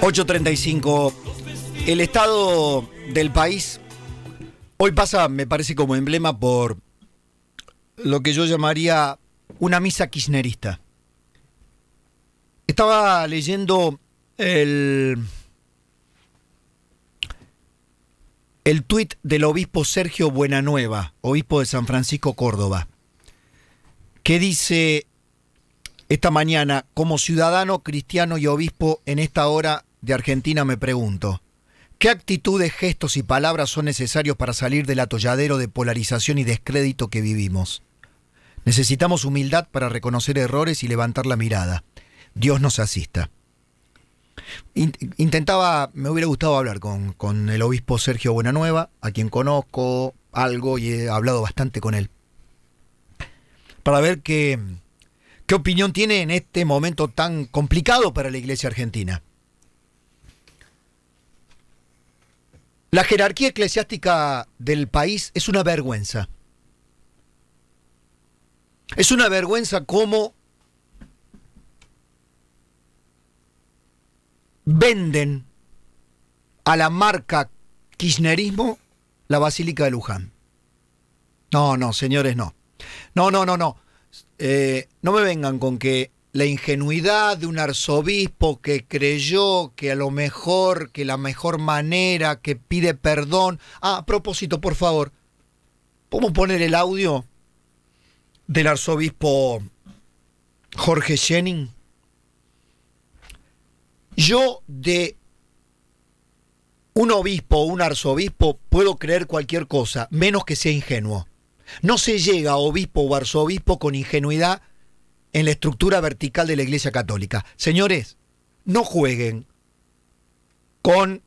8.35. El estado del país hoy pasa, me parece, como emblema por lo que yo llamaría una misa kirchnerista. Estaba leyendo el, el tuit del obispo Sergio Buenanueva, obispo de San Francisco, Córdoba, que dice esta mañana, como ciudadano cristiano y obispo, en esta hora de Argentina me pregunto, ¿qué actitudes, gestos y palabras son necesarios para salir del atolladero de polarización y descrédito que vivimos? Necesitamos humildad para reconocer errores y levantar la mirada. Dios nos asista. Intentaba, me hubiera gustado hablar con, con el obispo Sergio Buenanueva, a quien conozco algo y he hablado bastante con él, para ver qué, qué opinión tiene en este momento tan complicado para la iglesia argentina. La jerarquía eclesiástica del país es una vergüenza. Es una vergüenza cómo venden a la marca kirchnerismo la Basílica de Luján. No, no, señores, no. No, no, no, no. Eh, no me vengan con que la ingenuidad de un arzobispo que creyó que a lo mejor, que la mejor manera, que pide perdón. Ah, a propósito, por favor, ¿podemos poner el audio del arzobispo Jorge Schenning? Yo de un obispo o un arzobispo puedo creer cualquier cosa, menos que sea ingenuo. No se llega a obispo o arzobispo con ingenuidad en la estructura vertical de la Iglesia Católica. Señores, no jueguen con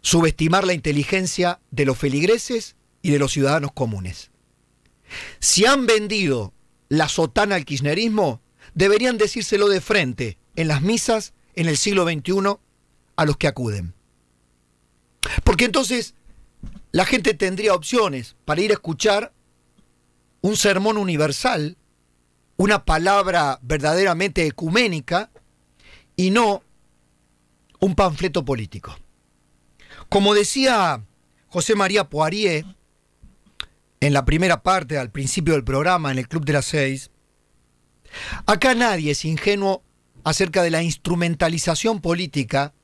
subestimar la inteligencia de los feligreses y de los ciudadanos comunes. Si han vendido la sotana al kirchnerismo, deberían decírselo de frente en las misas en el siglo XXI a los que acuden. Porque entonces la gente tendría opciones para ir a escuchar un sermón universal una palabra verdaderamente ecuménica y no un panfleto político. Como decía José María Poirier en la primera parte, al principio del programa, en el Club de las Seis, acá nadie es ingenuo acerca de la instrumentalización política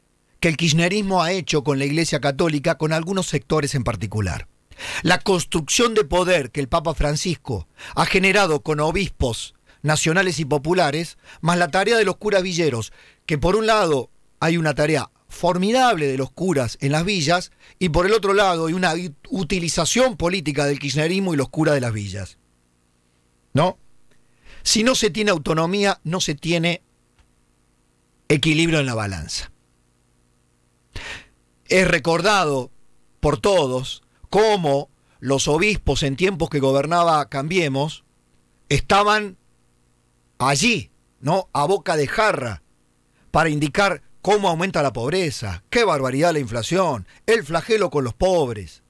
que el kirchnerismo ha hecho con la Iglesia Católica, con algunos sectores en particular. La construcción de poder que el Papa Francisco ha generado con obispos nacionales y populares, más la tarea de los curas villeros, que por un lado hay una tarea formidable de los curas en las villas y por el otro lado hay una utilización política del kirchnerismo y los curas de las villas. ¿No? Si no se tiene autonomía, no se tiene equilibrio en la balanza. Es recordado por todos cómo los obispos en tiempos que gobernaba Cambiemos estaban allí, ¿no? A boca de jarra, para indicar cómo aumenta la pobreza, qué barbaridad la inflación, el flagelo con los pobres.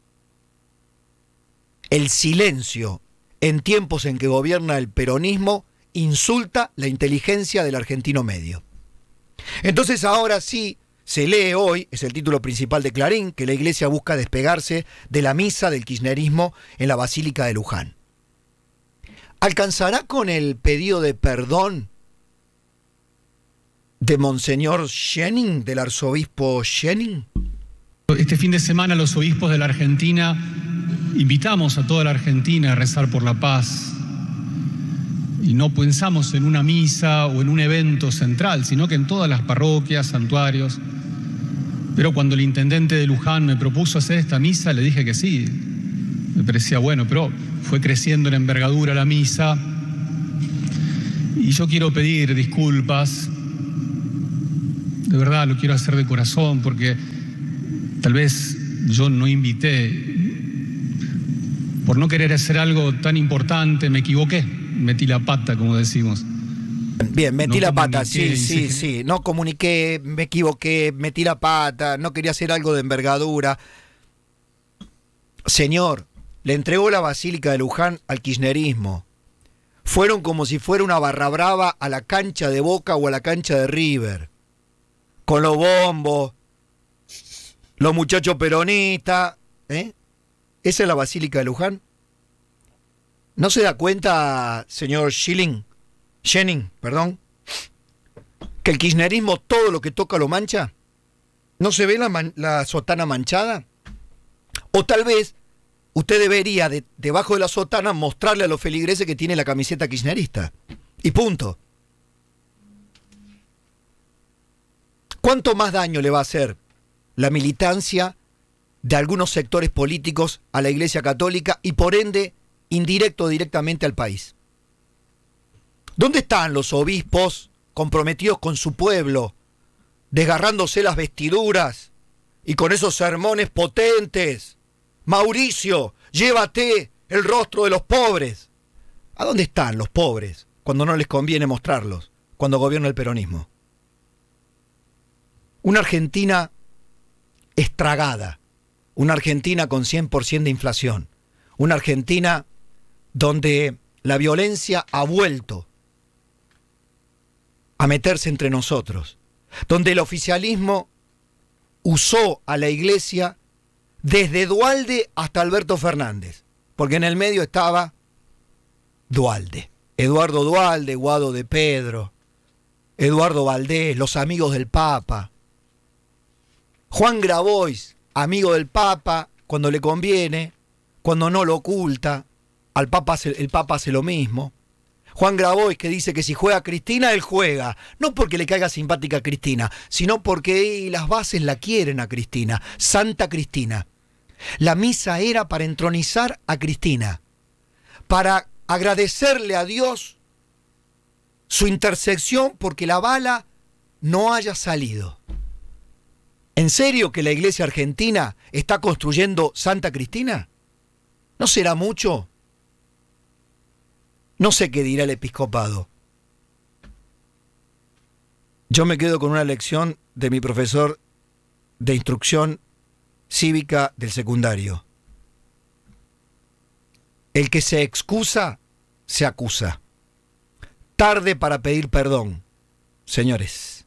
El silencio en tiempos en que gobierna el peronismo insulta la inteligencia del argentino medio. Entonces ahora sí se lee hoy, es el título principal de Clarín, que la iglesia busca despegarse de la misa del kirchnerismo en la Basílica de Luján. ¿Alcanzará con el pedido de perdón de Monseñor Schenning, del arzobispo Schenning? Este fin de semana los obispos de la Argentina invitamos a toda la Argentina a rezar por la paz. Y no pensamos en una misa o en un evento central, sino que en todas las parroquias, santuarios. Pero cuando el intendente de Luján me propuso hacer esta misa, le dije que sí. Me parecía bueno, pero fue creciendo en envergadura la misa. Y yo quiero pedir disculpas, de verdad lo quiero hacer de corazón, porque tal vez yo no invité. Por no querer hacer algo tan importante, me equivoqué, metí la pata, como decimos. Bien, metí la pata, sí, sí, sí. No comuniqué, me equivoqué, metí la pata, no quería hacer algo de envergadura. Señor, le entregó la Basílica de Luján al kirchnerismo. Fueron como si fuera una barra brava a la cancha de Boca o a la cancha de River. Con los bombos, los muchachos peronistas. ¿eh? ¿Esa es la Basílica de Luján? ¿No se da cuenta, señor Schilling, Schenning, perdón, que el kirchnerismo todo lo que toca lo mancha? ¿No se ve la, la sotana manchada? O tal vez usted debería, debajo de la sotana, mostrarle a los feligreses que tiene la camiseta kirchnerista. Y punto. ¿Cuánto más daño le va a hacer la militancia de algunos sectores políticos a la Iglesia Católica y por ende indirecto directamente al país? ¿Dónde están los obispos comprometidos con su pueblo, desgarrándose las vestiduras y con esos sermones potentes? Mauricio, llévate el rostro de los pobres. ¿A dónde están los pobres cuando no les conviene mostrarlos, cuando gobierna el peronismo? Una Argentina estragada, una Argentina con 100% de inflación, una Argentina donde la violencia ha vuelto a meterse entre nosotros, donde el oficialismo usó a la iglesia desde Dualde hasta Alberto Fernández, porque en el medio estaba Dualde. Eduardo Dualde, Guado de Pedro, Eduardo Valdés, los amigos del Papa. Juan Grabois, amigo del Papa, cuando le conviene, cuando no lo oculta, al Papa el Papa hace lo mismo. Juan Grabois que dice que si juega Cristina, él juega. No porque le caiga simpática a Cristina, sino porque las bases la quieren a Cristina. Santa Cristina. La misa era para entronizar a Cristina, para agradecerle a Dios su intersección porque la bala no haya salido. ¿En serio que la iglesia argentina está construyendo Santa Cristina? ¿No será mucho no sé qué dirá el episcopado. Yo me quedo con una lección de mi profesor de instrucción cívica del secundario. El que se excusa, se acusa. Tarde para pedir perdón, señores.